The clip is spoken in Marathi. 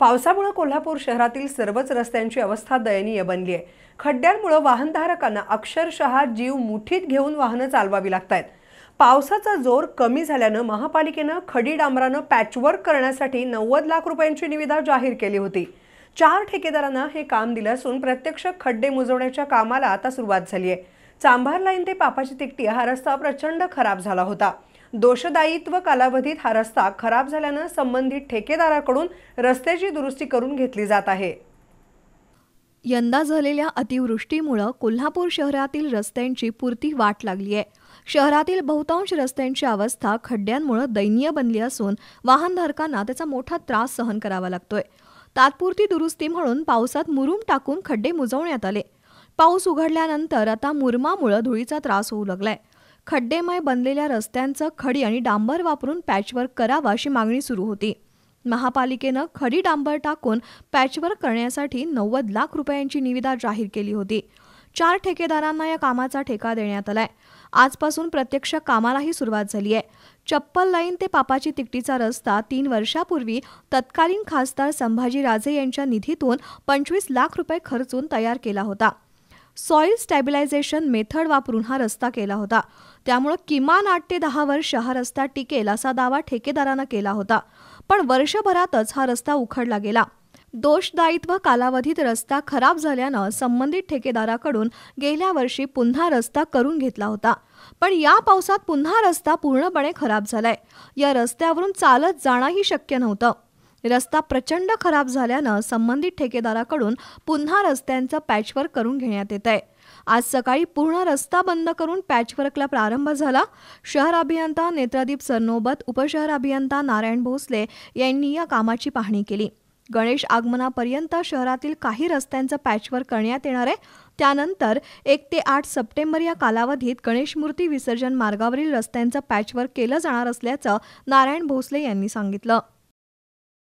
पावसामुळे कोल्हापूर शहरातील सर्वच रस्त्यांची अवस्था दयनीय बनली आहे खड्ड्यांमुळे वाहनधारकांना अक्षरशः जीव मुठीत घेऊन वाहनं चालवावी लागत आहेत पावसाचा जोर कमी झाल्यानं महापालिकेनं खडी डांबरानं पॅचवर्क करण्यासाठी नव्वद लाख रुपयांची निविदा जाहीर केली होती चार ठेकेदारांना हे काम दिलं असून प्रत्यक्ष खड्डे मुजवण्याच्या कामाला आता सुरुवात झाली आहे चांभार लाईन ते पापाची तिकटी हा रस्ता प्रचंड खराब झाला होता दोषदायित्व कालावधीत हा रस्ता खराब झाल्यानं संबंधित ठेकेदाराकडून रस्त्याची दुरुस्ती करून घेतली जात आहे यंदा झालेल्या अतिवृष्टीमुळं कोल्हापूर शहरातील रस्त्यांची पुरती वाट लागली आहे शहरातील बहुतांश रस्त्यांची अवस्था खड्ड्यांमुळे दयनीय बनली असून वाहनधारकांना त्याचा मोठा त्रास सहन करावा लागतोय तात्पुरती दुरुस्ती म्हणून पावसात मुरुम टाकून खड्डे मुजवण्यात आले पाऊस उघडल्यानंतर आता मुरमामुळे धुळीचा त्रास होऊ लागलाय खड्डेमय बनलेल्या रस्त्यांचं खडी आणि डांबर वापरून पॅचवर्क करावा अशी मागणी सुरू होती महापालिकेनं खडी डांबर टाकून पॅचवर्क करण्यासाठी नव्वद लाख रुपयांची निविदा जाहीर केली होती चार ठेकेदारांना या कामाचा ठेका देण्यात आलाय आजपासून प्रत्यक्ष कामालाही सुरुवात झाली आहे चप्पल लाईन ते पापाची तिकटीचा रस्ता तीन वर्षापूर्वी तत्कालीन खासदार संभाजी राजे यांच्या निधीतून पंचवीस लाख रुपये खर्चून तयार केला होता सॉईल स्टॅबिलायझेशन मेथड वापरून हा रस्ता केला होता त्यामुळं किमान आठ ते दहा वर्ष हा रस्ता टिकेल असा दावा ठेकेदारानं केला होता पण वर्षभरातच हा रस्ता उखडला गेला दोषदायित्व कालावधीत रस्ता खराब झाल्यानं संबंधित ठेकेदाराकडून गेल्या वर्षी पुन्हा रस्ता करून घेतला होता पण या पावसात पुन्हा रस्ता पूर्णपणे खराब झालाय या रस्त्यावरून चालत जाणंही शक्य नव्हतं रस्ता प्रचंड खराब झाल्यानं संबंधित ठेकेदाराकडून पुन्हा रस्त्यांचं पॅचवर्क करून घेण्यात येत आहे आज सकाळी पूर्ण रस्ता बंद करून पॅचवर्कला प्रारंभ झाला शहर अभियंता नेत्रादीप सरनोबत उपशहर अभियंता नारायण भोसले यांनी या कामाची पाहणी केली गणेश आगमनापर्यंत शहरातील काही रस्त्यांचं पॅचवर्क करण्यात येणार आहे त्यानंतर एक ते आठ सप्टेंबर या कालावधीत गणेश मूर्ती विसर्जन मार्गावरील रस्त्यांचं पॅचवर्क केलं जाणार असल्याचं नारायण भोसले यांनी सांगितलं